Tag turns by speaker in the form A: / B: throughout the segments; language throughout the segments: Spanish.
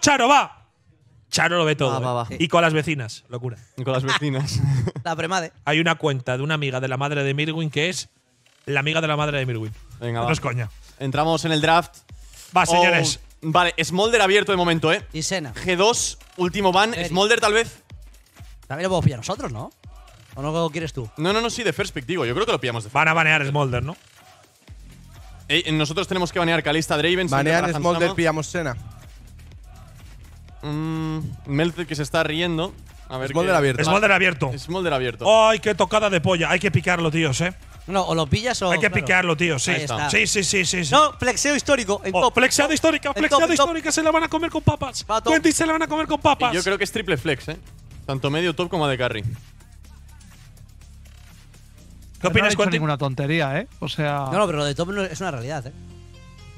A: Charo, va. Charo lo ve todo. Eh. Y con las vecinas,
B: locura. Y con las vecinas.
C: la
A: premade. Hay una cuenta de una amiga de la madre de Mirwin que es la amiga de la madre de Mirwin.
B: Venga, No es coña. Entramos en el draft.
C: Va, oh, señores.
B: vale, Smolder abierto de momento, ¿eh? Y Sena. G2, último van Smolder tal vez. También lo podemos pillar nosotros, ¿no? ¿O no lo quieres tú? No, no, no, sí, de perspectivo. Yo creo que lo pillamos Van a banear Smolder, ¿no? nosotros tenemos que banear Calista Draven. Banear Smolder,
D: pillamos Sena.
B: Mmm… Meltzer, que se está riendo. A ver Smolder abierto. Smolder abierto. abierto.
A: ¡Ay, qué tocada de polla! Hay que picarlo, tíos, eh. No, o lo pillas o. Hay que picarlo, tío. Sí. sí. Sí, sí, No, flexeo histórico. oh, top, histórica, Se la van a comer con papas.
B: Quentin se la van a comer con papas. yo creo que es triple flex, eh. Tanto medio top como de carry.
E: ¿Qué opinas, no ninguna tontería, ¿eh? O sea. No, no, pero
C: lo de top es una realidad, ¿eh?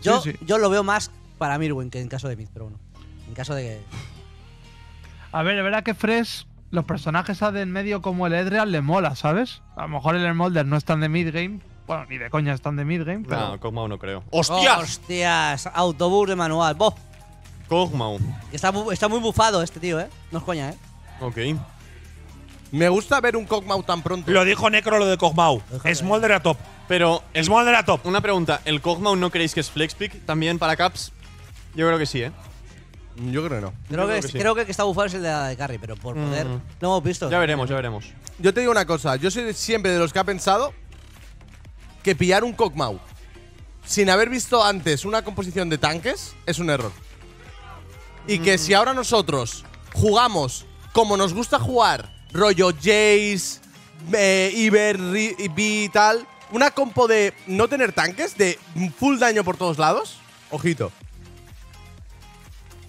C: Yo, yo lo veo más para Mirwin que en caso de Mid, pero bueno. En caso de que. A ver,
E: la verdad que Fresh, los personajes de en medio como el Edreal le mola, ¿sabes? A lo mejor el Molder no están de de midgame. Bueno, ni de coña están de midgame. Pero...
B: No, Kogmao no creo.
C: Oh, ¡Hostias! ¡Hostias! Autobús de manual. ¡Bof! Kogmao. Está, muy bufado este tío, ¿eh? No es coña, ¿eh? Ok. Me gusta
B: ver un Cogmau tan pronto. Lo dijo Necro lo de Es Molder eh. a top. Pero. ¡Es Molder a top. Una pregunta. ¿El Cogmau no creéis que es Flexpick también para Caps? Yo creo que sí, ¿eh? Yo creo que no. Creo,
C: que, está bufado es el de carry pero por mm. poder. No
D: hemos visto. Ya veremos, ya veremos. Yo te digo una cosa. Yo soy siempre de los que ha pensado que pillar un Cockmau sin haber visto antes una composición de tanques es un error. Y que mm. si ahora nosotros jugamos como nos gusta jugar, rollo Jace, eh, B y tal, una compo de no tener tanques, de full daño por todos lados, ojito.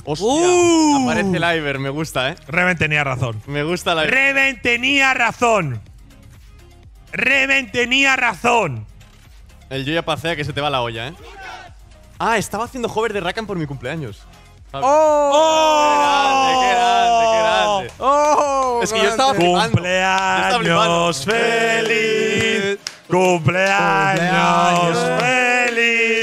D: Hostia.
B: Uh. Aparece el Iver. me gusta, ¿eh? Reven tenía razón. Me gusta la.
D: Reven tenía
B: razón. Reven tenía razón. El yo ya pasea que se te va la olla, ¿eh? Ah, estaba haciendo hover de Rakan por mi cumpleaños.
A: ¡Oh! ¡Qué grande, qué grande, ¡Oh! Es que yo estaba flipando. ¡Cumpleaños
B: feliz!
A: ¡Cumpleaños feliz!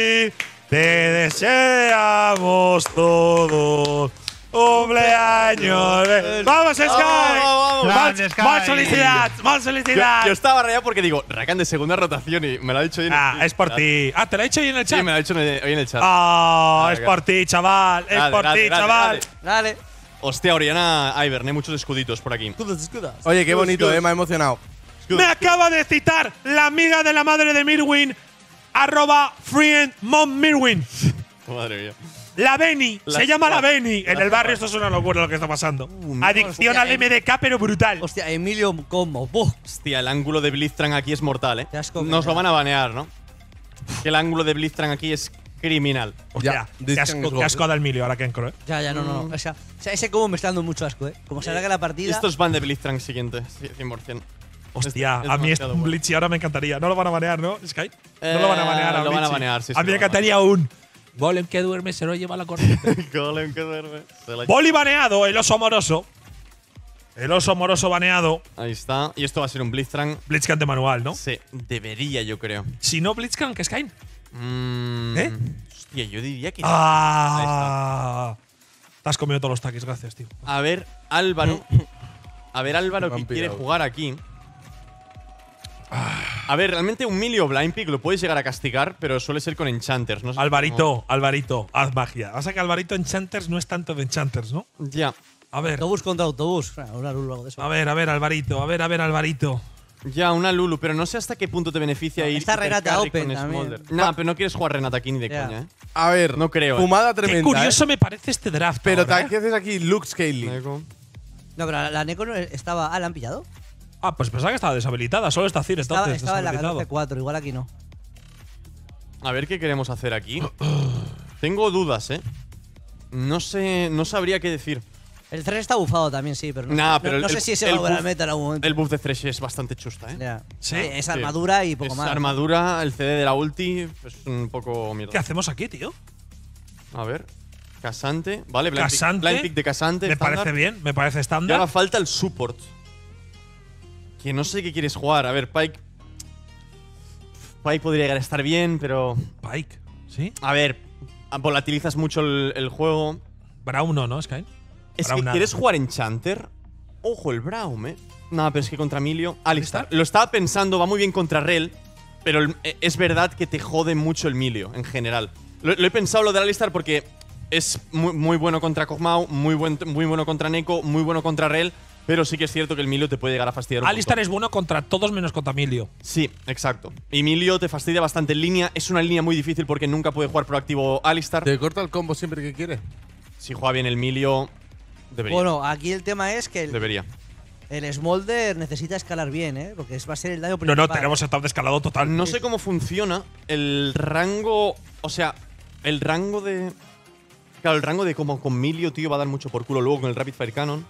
A: Te deseamos todos
B: cumpleaños.
A: ¡Vamos, Sky! ¡Vamos, vamos, vamos! más felicidad! ¡Más Yo,
B: estaba rayado porque digo, Rakan de segunda rotación y me lo ha dicho hoy en Ah, es por ti. Ah, ¿te lo ha dicho hoy en el chat? Sí, me lo ha dicho hoy en el chat. ¡Ah, es por ti, chaval! ¡Es por ti, chaval! Dale. Hostia, Oriana Ivern, hay muchos escuditos por aquí.
C: Escudas, escudas. Oye, qué bonito, eh, me ha
A: emocionado. me acaba de citar la amiga de la madre de Mirwin arroba friend mom Mirwin. Madre mía. La Beni, se llama La Beni. En el barrio esto es una locura lo que está pasando. Uh, Adicción al eh. MDK, pero brutal. Hostia, Emilio ¿cómo?
B: Hostia, el ángulo de Blitzcrank aquí es mortal, ¿eh? Nos lo van a banear, ¿no? El ángulo de Blitzcrank aquí es criminal. Hostia, asco, qué
C: Emilio ahora que encro, ¿eh? Ya, ya, no, no. Mm. O sea, ese combo me está dando mucho asco, ¿eh? Como se que la partida… Estos
B: van de Blitzcrank siguiente, 100%. Hostia,
A: a mí es un Blitz ahora me encantaría. No lo van a banear, ¿no, Sky? no lo van a eh, banear a Lo van a banear, sí. A mí me encantaría un… Golem que duerme se lo lleva la corte. Golem que duerme. Poli baneado, el oso amoroso.
B: El oso amoroso baneado. Ahí está. Y esto va a ser un Blitzcrank. Blitzcrank de manual, ¿no? Sí, debería, yo creo. Si no Blitzcrank, ¿qué Sky? Mm. ¿Eh? Hostia, yo diría que.
A: ¡Ah! Te has comido todos los taques, gracias, tío.
B: A ver, Álvaro. a ver, Álvaro, que quiere jugar aquí. A ver, realmente un Milio Blind pick lo puedes llegar a castigar, pero suele ser con Enchanters. No Alvarito, Alvarito, haz magia. O que Alvarito Enchanters no es tanto de Enchanters, ¿no? Ya. A ver. Autobús contra autobús. A ver, a ver,
A: Alvarito. A ver, a
B: ver, Alvarito. Ya, una Lulu, pero no sé hasta qué punto te beneficia no, ir. Está Renata Open. No, pero no quieres jugar Renata aquí ni de coña, ¿eh? A ver. No creo. ¿eh? Fumada tremenda. Qué curioso ¿eh? me parece este draft. Pero ¿qué ¿eh? haces aquí, Luke No,
C: pero la, la Neko estaba. Ah, ¿la han pillado? Ah,
B: pues pensaba que estaba deshabilitada, solo está Cir, estaba, pues estaba en la
C: C4, igual aquí no.
B: A ver qué queremos hacer aquí. Tengo dudas, ¿eh? No sé, no
C: sabría qué decir. El Thresh está bufado también, sí, pero no, sé si es el a volver en El buff de Thresh
B: es bastante chusta,
C: ¿eh?
B: es armadura y poco es más. armadura, el CD de la ulti, pues, es un poco mierda. ¿Qué hacemos aquí, tío? A ver. Casante, vale, blind, pick, de Casante. Me parece bien, me parece estándar. Y falta el support. Que no sé qué quieres jugar. A ver, Pike. Pike podría llegar a estar bien, pero. Pike, ¿sí? A ver, volatilizas mucho el, juego. Brown no, ¿no, Sky? Es que quieres jugar Enchanter. Ojo, el Brown, eh. Nada, pero es que contra Milio. Alistar. Lo estaba pensando, va muy bien contra Rel. Pero eh, es verdad que te jode mucho el Milio en general. Lo, he pensado lo de Alistar porque es muy, bueno contra Kog'Maw, muy, muy bueno contra Neko, muy bueno contra Rel. Pero sí que es cierto que el Milio te puede llegar a fastidiar Alistar es bueno contra todos menos contra Milio. Sí, exacto. Y Milio te fastidia bastante en línea. Es una línea muy difícil porque nunca puede jugar proactivo Alistar. Te corta el combo siempre que quiere. Si juega bien el Milio, debería. Bueno,
C: aquí el tema es que… El debería. El Smolder necesita escalar bien, ¿eh? Porque va a ser el daño principal. No, no, tenemos estado de escalado
B: total. No sé cómo funciona el rango… O sea, el rango de… Claro, el rango de como con Milio, tío, va a dar mucho por culo luego con el Rapid Fire Cannon.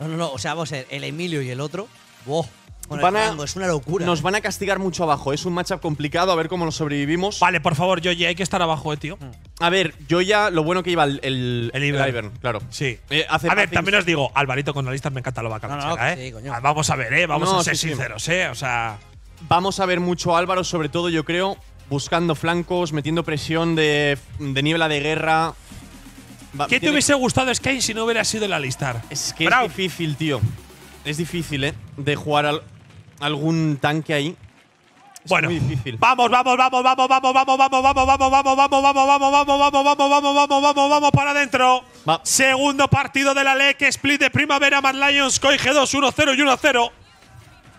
C: No, no, no. O sea, vamos a ver, el Emilio y el otro. ¡Wow! es una
B: locura. Nos van a castigar mucho abajo. Es un matchup complicado, a ver cómo lo sobrevivimos. Vale, por favor, Joya, hay que estar abajo, eh, tío. A ver, yo ya lo bueno que iba el, el, claro. Sí. Eh, a ver, también os digo, Alvarito con la lista me encanta lo vaca, eh. ah, vamos a ver, eh, vamos a ser sinceros, eh. O sea. Vamos a ver mucho a Álvaro, sobre todo, yo creo, buscando flancos, metiendo presión de, de niebla de guerra. ¿Qué te hubiese gustado Skye si no hubiera sido el Alistar? Es que es difícil, tío. Es difícil, ¿eh? De jugar al algún tanque ahí. Es bueno, muy difícil. Vamos, vamos, vamos, vamos, vamos, vamos,
A: vamos, vamos, vamos, vamos, vamos, vamos, vamos, vamos, vamos, vamos, vamos, vamos, vamos, vamos para adentro. Segundo partido de la LEC, split de primavera, Mad Lions, 2 1-0 y 1-0.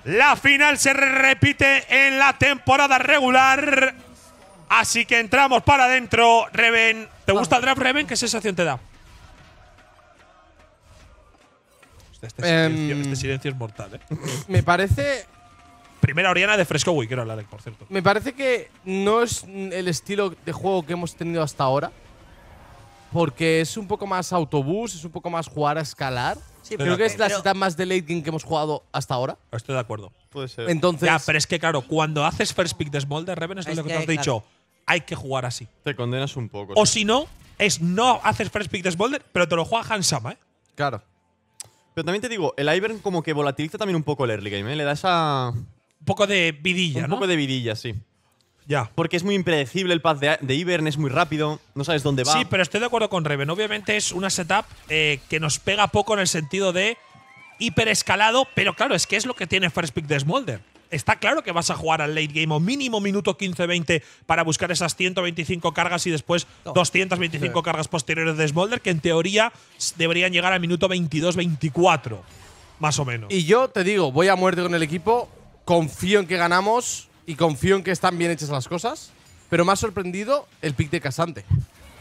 A: La final se repite en la temporada regular. Así que entramos para adentro, Reven. ¿Te gusta el draft, Reven? ¿Qué sensación te da? Este, em, este silencio, es mortal, ¿eh? Me parece Primera Oriana de Fresco Wii, quiero hablar, por cierto.
D: Me parece que no es el estilo de juego que hemos tenido hasta ahora. Porque es un poco más autobús, es un poco más jugar a escalar. Creo que es la cita más de late game que hemos jugado hasta ahora.
A: Estoy de acuerdo. Puede ser. ya, pero es que claro, cuando haces first pick de Small Reven es, lo que, te has dicho hay
B: que jugar así. Te condenas un poco. O si
A: no, es no haces first pick de Smolder, pero te lo juega Hansama, ¿eh?
B: Claro. Pero también te digo, el Ivern como que volatiliza también un poco el early game, ¿eh? Le da esa… Un poco de vidilla, un ¿no? poco de vidilla, sí. Ya. Porque es muy impredecible el path de, de Ivern, es muy rápido, no sabes dónde va. Sí, pero
A: estoy de acuerdo con Reven.
B: Obviamente es una setup
A: eh, que nos pega poco en el sentido de hiperescalado, pero claro, es que es lo que tiene First Pick de Smolder está claro que vas a jugar al late game o mínimo minuto 15-20 para buscar esas 125 cargas y después 225 cargas posteriores de Smolder, que en teoría
D: deberían llegar al minuto 22-24, más o menos. Y yo te digo, voy a muerte con el equipo, confío en que ganamos y confío en que están bien hechas las cosas, pero me ha sorprendido el pick de Casante.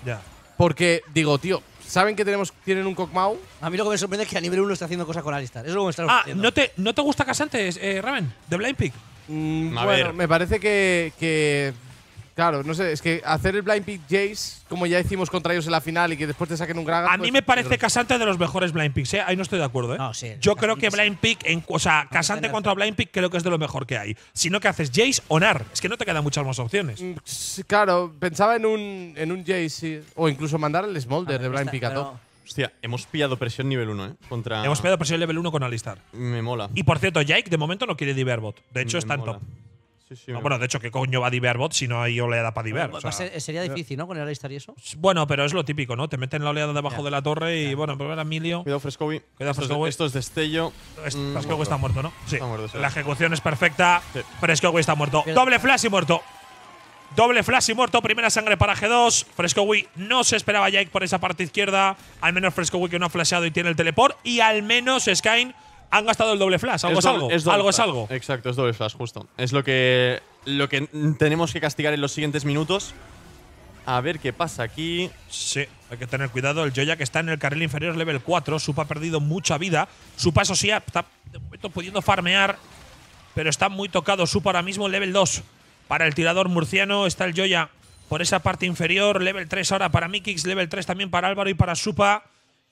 D: Ya. Porque, digo, tío, saben que tenemos, tienen un
C: cockmaw. A mí lo que me sorprende es que a nivel 1 está haciendo cosas con Alistar. Eso es lo que me está Ah,
A: ¿no te, ¿no te gusta Casantes, eh,
D: Raven? ¿De Blind Pick? Mm,
C: a ver. me parece que Claro, no sé,
D: es que hacer el blind pick Jace, como ya hicimos contra ellos en la final y que después te saquen un gran. A mí me parece
A: Casante de los mejores blind picks, ¿eh? Ahí no estoy de acuerdo, ¿eh? Yo creo que blind pick, en, o sea, Casante contra blind pick creo que es de lo mejor que hay. Si no, que haces Jace o Nar. Es que no te quedan muchas más opciones. Mm,
D: claro, pensaba en un, en un Jace o incluso mandar el Smolder de blind pick a todo. Hostia, hemos
B: pillado presión nivel 1, ¿eh? Contra hemos pillado presión nivel 1 con Alistar. Me mola. Y por cierto, Jake de momento no
A: quiere Diverbot. De hecho, está en top bueno, de hecho, ¿qué coño va divear Bot si no hay oleada para Diver? sería difícil,
C: ¿no? Con el Alistar y eso.
A: Bueno, pero es lo típico, ¿no? Te meten la oleada debajo de la torre y bueno,
B: primero pues Emilio. Cuidado Frescovi. Cuidado Frescovi. Esto es destello. Es, mm. está muerto, ¿no? Sí. La
A: ejecución es perfecta. Frescovi está muerto. Doble flash y muerto.
B: Doble flash y
A: muerto, primera sangre para G2. Wi no se esperaba Jake por esa parte izquierda. Al menos Frescovi que no ha flasheado y tiene el teleport. Y al menos Skyne han gastado el doble flash. Algo es,
B: algo. Exacto, es doble flash, justo. Es lo que, lo que tenemos que castigar en los siguientes minutos. A ver qué pasa aquí. Sí, hay que tener cuidado. El Joya que está en el carril inferior
A: level 4. Supa ha perdido mucha vida. Supa, eso sí, está de momento pudiendo farmear. Pero está muy tocado. Supa ahora mismo level 2. Para el tirador murciano está el Joya por esa parte inferior. Level 3 ahora para Mikix. Level 3 también para Álvaro y para Supa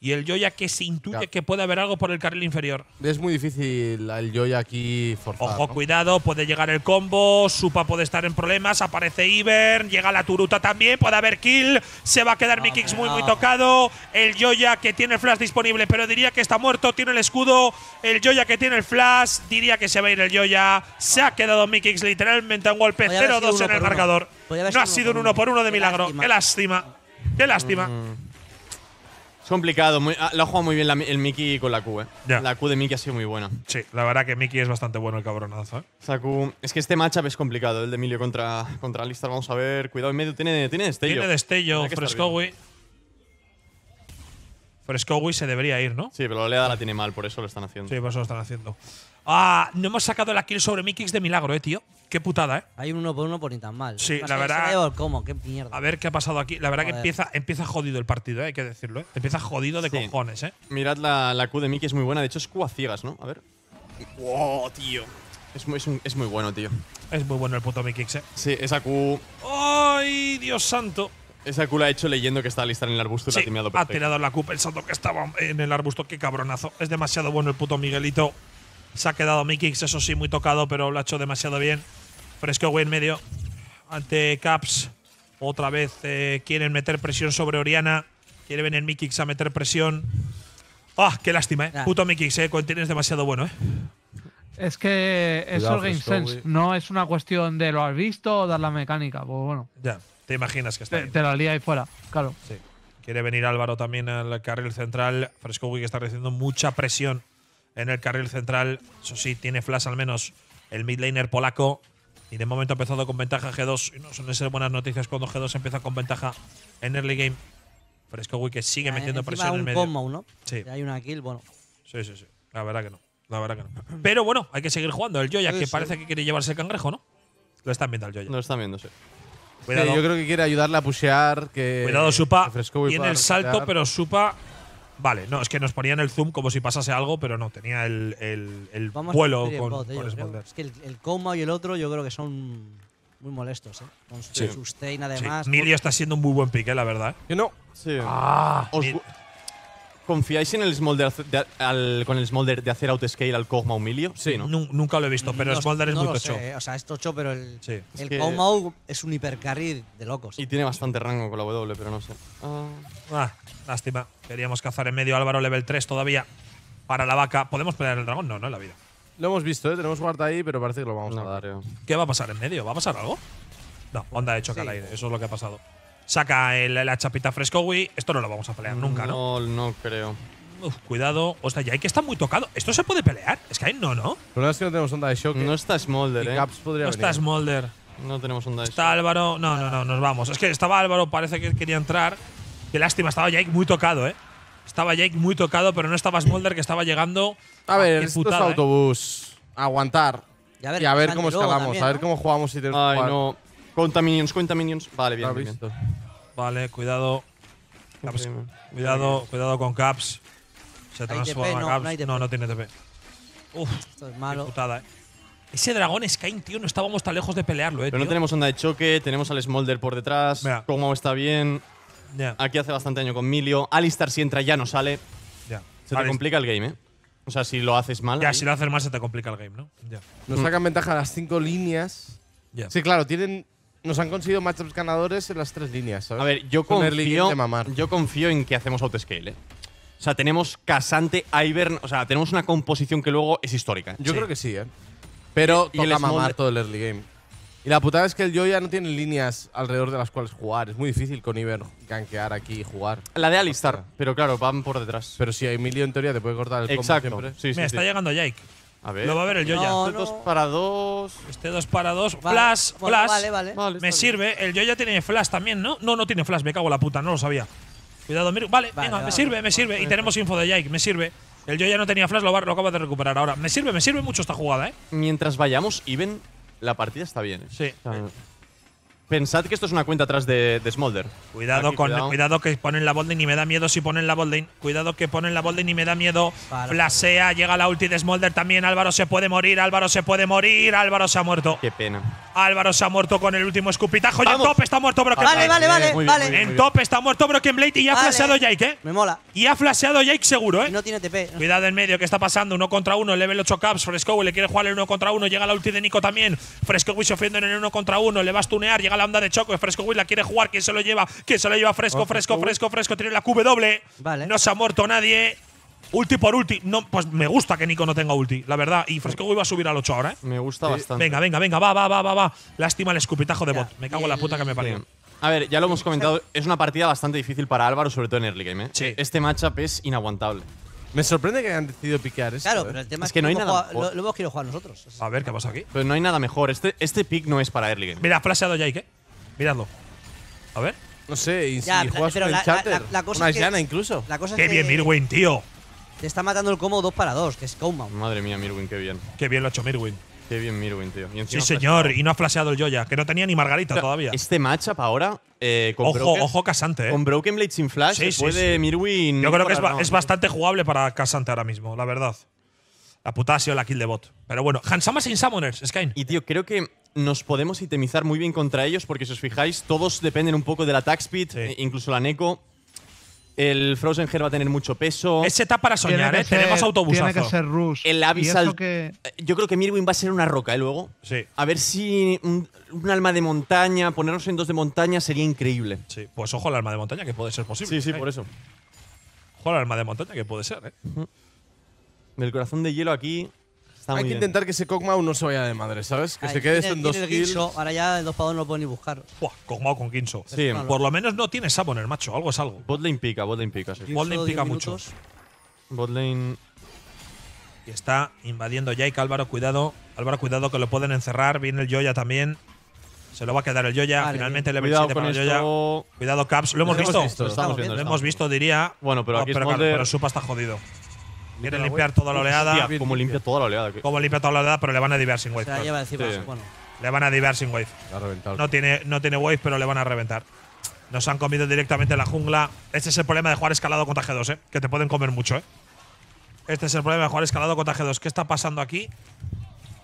A: y el Joya que se intuye que puede haber algo por el carril inferior.
D: Es muy difícil el Joya aquí
A: forzar. Ojo, cuidado, puede llegar el combo, Supa puede estar en problemas, aparece Ivern, llega la Turuta también, puede haber kill, se va a quedar ah, muy muy tocado, el Joya que tiene el flash disponible, pero diría que está muerto, tiene el escudo, el Joya que tiene el flash, diría que se va a ir el Joya, se ha quedado Mikix literalmente a un golpe 0-2 en el marcador.
B: No ha sido un 1
A: por 1 de milagro, qué lástima. Qué lástima. Mm.
B: Es complicado. Ah, lo ha jugado muy bien el Mickey con la Q, eh. La Q de Mickey ha sido muy buena. Sí, la verdad que Mickey es bastante bueno el cabronazo, eh. es que este matchup es complicado, el de Emilio contra, contra Alistar. Vamos a ver. Cuidado, en medio tiene, tiene destello. Tiene destello, Frescowi. Frescowi se debería ir, ¿no? Sí, pero la oleada la tiene mal, por eso lo están haciendo. Sí,
A: por eso lo están haciendo.
B: Ah, no hemos sacado
A: la kill sobre Mickey de milagro, eh, tío. Qué putada, ¿eh? Hay uno por uno por ni tan mal. Sí, la verdad. ¿Cómo? Qué
B: mierda. A ver qué ha pasado aquí. La verdad que empieza, empieza jodido el partido, ¿eh? hay que decirlo. ¿eh? Empieza jodido de cojones, ¿eh? Mirad la, Q de Miki, es muy buena. De hecho, es Q a ciegas, ¿no? A ver. ¡Wow, tío! Es muy, es, muy bueno, tío. Es muy bueno el puto Mikix, ¿eh? Sí, esa Q. ¡Ay, Dios santo! Esa Q la ha hecho leyendo que estaba lista en el arbusto y la ha tirado Ha tirado la Q pensando que estaba
A: en el arbusto. ¡Qué cabronazo! Es demasiado bueno el puto Miguelito. Se ha quedado Mikix, eso sí, muy tocado, pero lo ha hecho demasiado bien. Fresco en medio ante Caps. Otra vez eh, quieren meter presión sobre Oriana. Quiere venir Mikix a meter presión. ¡Ah! ¡Qué lástima, eh! Ah. Puto Mikix, eh. tienes demasiado bueno, eh.
E: Es que es Game Sense. No es una cuestión de lo has visto o dar la mecánica. Pues bueno. Ya, te imaginas que está. Te, la lía ahí fuera, claro. Sí.
A: Quiere venir Álvaro también al carril central. Fresco está recibiendo mucha presión en el carril central. Eso sí, tiene flash al menos el midlaner polaco y de momento ha empezado con ventaja G2. no suelen ser buenas noticias cuando G2 empieza con ventaja en early game. Fresco que sigue ah, metiendo presión en medio.
C: hay una kill, bueno.
A: Sí, sí, sí. La verdad que no. La verdad que no. Pero bueno, hay que seguir jugando. El Joya, que parece que quiere llevarse el cangrejo, ¿no? Lo están viendo al Joya. Lo están viendo, sí. yo creo que
D: quiere ayudarle a pushear. Que Cuidado, Supa. Tiene el salto, pero
A: Supa Vale, no, es que nos ponían el zoom como si pasase algo, pero no, tenía el, el, vuelo con, bot, ¿eh?
C: Es que el, coma y el otro yo creo que son muy molestos, ¿eh? Con su sustain además. Sí.
A: está siendo un muy buen pique, ¿eh? la verdad. ¿eh?
B: Que no. Sí. Ah, ¿Confiáis en el smolder con el smolder de hacer autoscale al Kog'Maw Milio? Sí, nunca lo he visto, pero el smolder es muy eh,
C: o sea, es tocho, pero el, es un hipercarry de locos.
B: Y tiene bastante rango con la W, pero no sé.
A: Ah, ah lástima. Queríamos cazar en medio Álvaro level 3 todavía para la vaca. ¿Podemos pelear el dragón? No, no en la vida.
D: Lo
B: hemos visto, ¿eh? tenemos guarda
A: ahí, pero parece que lo vamos a dar. ¿Qué va a pasar en medio? ¿Va a pasar algo? No, onda de choque al aire. Eso es lo que ha pasado saca la chapita Frescowi. Esto no lo vamos a pelear nunca,
B: ¿no? No, no creo.
A: Uf,
D: cuidado. Ostras, ya hay que está muy tocado. ¿Esto se puede pelear? Es
A: que ahí no, ¿no? El
D: problema es que no tenemos onda de shock. No ¿eh? está Smolder, ¿eh? No está
A: Smolder. No tenemos onda de shock. Está Álvaro. No, no, no, nos vamos. Es que estaba Álvaro, parece que quería entrar. Qué lástima, estaba Jake muy tocado, ¿eh? Estaba Jake muy tocado, pero no estaba Smolder que estaba llegando. A ver, esto ¿eh?
D: autobús. Aguantar.
C: Y a ver, cómo escalamos, a ver cómo jugamos y tenemos
B: Ay, no. Cuenta minions, cuenta minions. Vale, bien, bien, Vale, cuidado. cuidado, cuidado con Caps. Se
C: transforma no, Caps. No, no, tiene TP. Uf, esto es malo. Eh.
A: Ese dragón Sky, tío, no estábamos tan lejos de pelearlo, eh. Pero no tenemos
B: onda de choque, tenemos al Smolder por detrás. Como está bien. Aquí hace bastante daño con Milio. Alistar si entra ya no sale. Se te complica el game, eh. O sea, si lo haces mal. Ya, si lo haces mal se te complica el game, ¿no?
D: Nos sacan mm. ventaja las cinco líneas. Sí, claro, tienen nos han conseguido matchups ganadores en las tres
B: líneas. A ver, yo confío, yo confío en que hacemos autoscale. ¿eh? O sea, tenemos Casante, Ivern. O sea, tenemos una composición que luego es histórica. ¿eh? Yo creo que sí, ¿eh? Pero y, toca mamar todo el early game.
D: Y la putada es que el Joya no tiene líneas alrededor de las cuales jugar. Es muy difícil con Ivern gankear aquí y jugar. La de Alistar, pero claro, van por detrás. Pero si hay Emilio en teoría te puede cortar el combo Exacto. siempre. Me está llegando Jake. Lo va a ver el Yoya.
A: Este
E: para dos. Este dos para dos. Flash, flash.
A: Vale, vale. me sirve. El Yoya tiene flash también, ¿no? No, no tiene flash. Me cago en la puta. No lo sabía. Cuidado, mira. Vale, venga, me sirve, me sirve. Y tenemos info
B: de Jake. Me sirve. El Yoya no tenía flash, lo, lo acaba de recuperar ahora. Me sirve, me sirve mucho esta jugada, ¿eh? Mientras vayamos, Iben, la partida está bien. ¿eh? Sí. Pensad que esto es una cuenta atrás de, Smolder. Cuidado con
A: cuidado. que ponen la Bolden y me da miedo si ponen la Bolden. Cuidado que ponen la Bolden y me da miedo.
B: Flasea,
A: llega la ulti de Smolder también. Álvaro se puede morir, Álvaro se puede morir, Álvaro se ha muerto. Qué pena. Álvaro se ha muerto con el último escupitajo. Y en top está muerto Broken Vale, vale, vale. vale. en top está muerto Broken Blade y ha flasheado Jake, ¿eh? Me mola. Y ha flasheado Jake seguro, ¿eh? no tiene TP. Cuidado en medio, que está pasando? Uno contra uno, level 8 caps. Fresco le quiere jugar el uno contra uno. Llega la ulti de Nico también. Fresco se ofende en el uno contra uno. Le va a stunear, la onda de Choco. Fresco Will quiere jugar. ¿Quién se lo lleva? ¿Quién se lo lleva? Fresco, fresco, fresco, fresco. Tiene la QW. Vale. No se ha muerto nadie. Ulti por ulti. No, pues me gusta que Nico no tenga ulti, la verdad. Y Fresco va a subir al 8 ahora, ¿eh? Me
B: gusta bastante. Venga,
A: venga, venga, va, va, va, va, va. Lástima el escupitajo de bot. Me cago en la puta que me parió.
B: A ver, ya lo hemos comentado, es una partida bastante difícil para Álvaro, sobre todo en early game. ¿eh? Este matchup es inaguantable. Me sorprende que hayan decidido piquear esto. Claro, ¿eh? pero el tema es, que, no hay nada. Lo,
C: lo hemos querido jugar nosotros.
B: A ver, ¿qué pasa aquí? Pero no hay nada mejor. Este, este pick no es para early game. Mira, flasheado Jake, ¿eh? Miradlo. A ver. No sé, y si juegas pero el es que- incluso. Qué bien, Mirwin, tío.
C: Te está matando el combo 2 para 2, que es Combo.
B: Madre mía, Mirwin, qué bien. Qué bien lo ha hecho Mirwin. Qué bien Mirwin, tío. sí, señor, y no ha flasheado el Joya, que no tenía ni Margarita todavía. Este matchup ahora. Eh, ojo, ojo Casante, eh. Con Broken Blade sin flash, puede Mirwin. Yo creo que es, bastante jugable para Casante ahora mismo, la verdad. La puta ha sido la kill de bot. Pero bueno, Hansama sin Summoners, Skyne. Y tío, creo que nos podemos itemizar muy bien contra ellos, porque si os fijáis, todos dependen un poco de del attack speed, e incluso la Neko. El Frozen va a tener mucho peso. Ese está para soñar, ¿eh? Tenemos autobusazo. Tiene que ser
E: Rush. El Abyssal. Eh,
B: yo creo que Mirwin va a ser una roca, ¿eh? Luego. Sí. A ver si un, alma de montaña, ponernos en dos de montaña sería increíble. Sí, pues ojo al alma de montaña, que puede ser posible. Sí, sí, ¿eh? por eso. Ojo al alma de montaña, que
D: puede ser, ¿eh? El corazón de hielo aquí. Hay que intentar que ese Kog'Maw no se vaya de madre, ¿sabes?
B: Que se quede en dos kills.
C: Ahora ya el dos pavos no lo pueden ni buscar. Buah, con Kinso. Por
B: lo menos no tiene el macho. Algo es algo. Botlane pica, Botlane pica. Sí. Botlane pica mucho.
A: Botlane… Y está invadiendo Jake. Álvaro, cuidado. Álvaro, cuidado que lo pueden encerrar. Viene el Joya también. Se lo va a quedar el Joya. Finalmente el le 7 con el Joya. Cuidado, Caps. Lo hemos visto. Lo hemos visto, diría. Bueno, pero, aquí pero, claro, pero Supa está jodido a limpiar toda la oleada. limpia toda la oleada. limpia toda la oleada, pero le van a sin Wave. Le van a sin Wave. No tiene, no tiene wave, pero le van a reventar. Nos han comido directamente la jungla. Este es el problema de jugar escalado contra G2, ¿eh? Que te pueden comer mucho, ¿eh? Este es el problema de jugar escalado contra G2. ¿Qué está pasando aquí?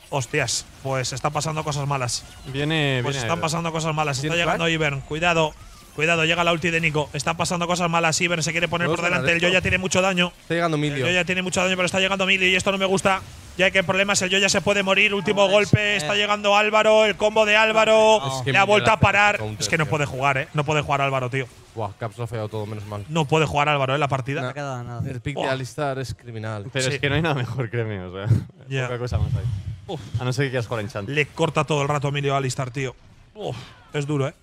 A: Hostias, pues están pasando cosas malas. Viene, Pues están pasando cosas malas. Está llegando Ivern. Cuidado. Cuidado, llega la ulti de Nico. Están pasando cosas malas. Ivern se quiere poner por delante. El Yoya tiene mucho daño.
D: Está llegando Milio. El
A: tiene mucho daño, pero está llegando Milio y esto no me gusta. Ya que el problema es el Yoya se puede morir. Último golpe. está llegando Álvaro. El combo de Álvaro. le ha vuelto a este parar. es que no puede jugar, ¿eh?
D: No puede jugar Álvaro, tío. Buah, Caps lo ha todo, menos mal. No
A: puede jugar Álvaro en ¿eh? la partida. ha quedado
D: nada. El pick de Alistar es criminal. Pero es que no hay nada mejor, créeme. O sea, cosa más ahí.
A: A no ser que quieras jugar en Le corta todo el rato a Alistar, tío. Es duro, ¿eh?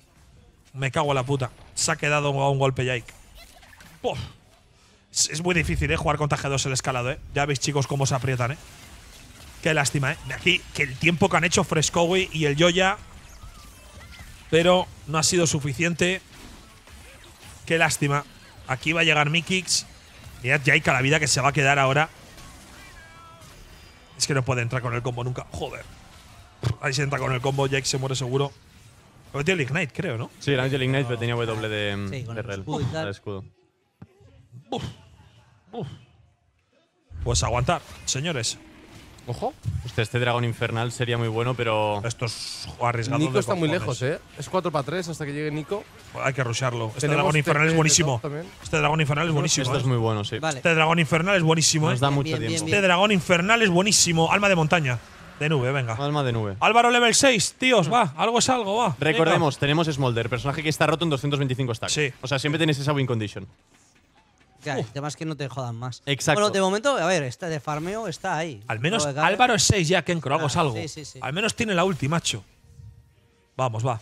A: Me cago en la puta. Se ha quedado a un golpe Jake. Es muy difícil, ¿eh? Jugar con 2 el escalado, ¿eh? Ya veis, chicos, cómo se aprietan, ¿eh? Qué lástima, ¿eh? Aquí, que el tiempo que han hecho Frescowi y el Yoya. Pero no ha sido suficiente. Qué lástima. Aquí va a llegar Mikix. Mirad Jake a la vida que se va a quedar ahora. Es que no puede entrar con el combo nunca. Joder. Ahí se entra con el combo, Jake se muere seguro. Era Ignite, creo, ¿no? Sí, era Angel Ignite,
B: pero ah, tenía W de, el rel. escudo Pues aguantar, señores. Ojo. este dragón infernal sería muy bueno, pero. Esto es arriesgado. Nico está muy lejos, ¿eh?
D: Es 4 para 3 hasta que llegue Nico.
A: Hay que rushearlo. Este dragón infernal es buenísimo. Este dragón infernal es buenísimo. Esto es ¿eh? muy bueno, Este dragón infernal es buenísimo. Nos ¿eh? da mucho tiempo. Este dragón infernal es buenísimo. Alma de montaña.
B: De nube, venga. Alma de nube. Álvaro level 6, tíos, va. Algo es algo, va. Recordemos, tenemos Smolder, personaje que está roto en 225 stacks. Sí. O sea, siempre tenéis esa win condition.
C: Ya, el uh. tema es que no te jodan más.
B: Exacto. Bueno, de momento,
C: a ver, este de farmeo está ahí. Al menos Álvaro es
B: 6 ya, Kenkro, algo es ah, algo. sí, sí,
C: sí.
A: Al menos tiene la ulti, macho. Vamos, va.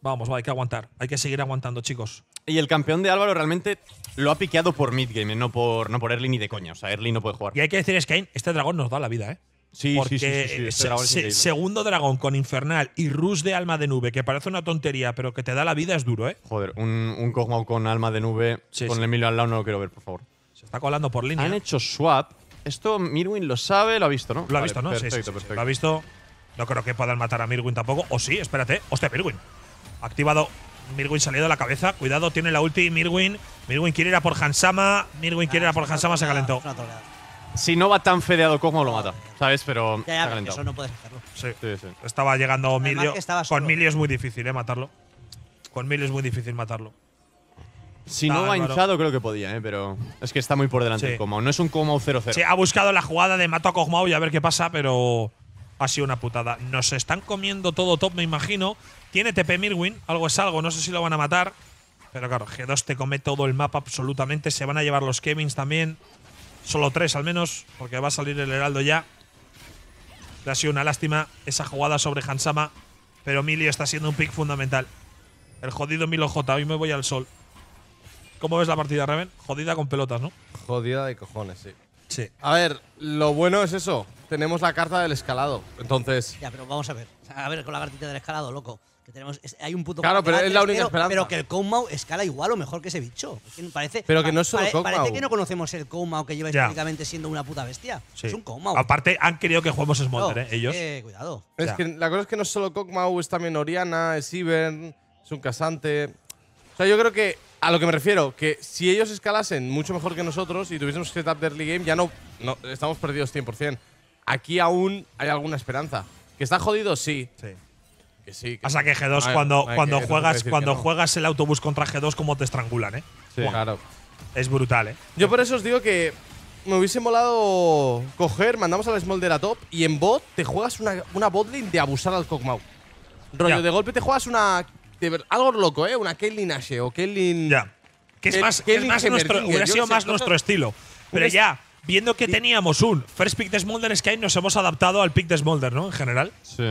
A: Vamos, va, hay que aguantar. Hay que seguir aguantando, chicos.
B: Y el campeón de Álvaro realmente lo ha piqueado por midgame, no por, no por early ni de coña. O sea, early no puede jugar. Y
A: hay que decir, es que este dragón nos da la vida, ¿eh?
B: Sí, sí, sí, este
A: segundo dragón con Infernal y rush de alma de nube, que parece una tontería, pero que te da la vida, es duro, ¿eh?
B: Joder, un, un con alma de nube, con Emilio al lado, no lo quiero ver, por favor. Se está colando por línea. Han hecho swap. Esto Mirwin lo sabe, lo ha visto, ¿no? Lo ha visto, ¿no? Perfecto, perfecto. Lo ha visto.
A: No creo que puedan matar a Mirwin tampoco. O sí, espérate. Hostia, Mirwin. Activado Mirwin salido de la cabeza. Cuidado, tiene la ulti Mirwin. Mirwin quiere ir a por Hansama. Mirwin quiere ir a por Hansama, se calentó
B: si no va tan fedeado como lo mata, ¿sabes? Pero ya, ya, eso no puedes hacerlo. Sí. sí, Estaba llegando Milio.
A: Con Milio es muy difícil, ¿eh? Matarlo. Con Milio es muy difícil matarlo.
B: Si no, va hinchado, creo que podía, ¿eh? pero es que está muy por delante como, el No es un como 0-0. Sí, ha buscado la jugada de mato a Kog'Maw y a ver qué pasa, pero ha sido una
A: putada. Nos están comiendo todo top, me imagino. Tiene TP Mirwin, algo es algo, no sé si lo van a matar. Pero claro, G2 te come todo el mapa absolutamente. Se van a llevar los Kevins también. Solo tres al menos, porque va a salir el Heraldo ya. ha sido una lástima esa jugada sobre Hansama, pero Milio está siendo un pick fundamental. El jodido Milo
D: J, hoy me voy al sol. ¿Cómo ves la partida, Raven? Jodida con pelotas, ¿no? Jodida de cojones, sí. Sí. A ver, lo bueno es eso. Tenemos la carta del escalado. Entonces.
C: Ya, pero vamos a ver. A ver, con la cartita del escalado, loco hay un puto Claro, pero es la única esperanza. Pero que el Comau escala igual o mejor que ese bicho. Parece, pero que no solo Parece que no conocemos el Comau que lleva históricamente siendo una puta bestia. Es un Comau.
A: Aparte, han querido que juguemos Smolder, ¿eh? Ellos. Eh,
C: cuidado.
D: la cosa es que no es solo Comau, es también Oriana, es Ivern, es un casante. O sea, yo creo que a lo que me refiero, que si ellos escalasen mucho mejor que nosotros y tuviésemos setup de early game, ya no, estamos perdidos 100%. Aquí aún hay alguna esperanza. ¿Que está jodido? Sí. sí. O sea, que G2 cuando, cuando, juegas, cuando juegas el autobús contra G2 como te estrangulan, ¿eh? Sí, claro. Es brutal, ¿eh? Yo por eso os digo que me hubiese molado coger, mandamos al Smolder a top y en bot te juegas una, una botlane de abusar al Kog'Maw. Rollo, de golpe te juegas una… algo loco, ¿eh? Una Caitlyn Ashe o Caitlyn… Ya. Que es más, es más nuestro, hubiera sido más nuestro estilo.
A: Pero ya,
B: viendo que teníamos un first pick de Smolder, es que nos hemos adaptado al pick de Smolder, ¿no? En general. Sí.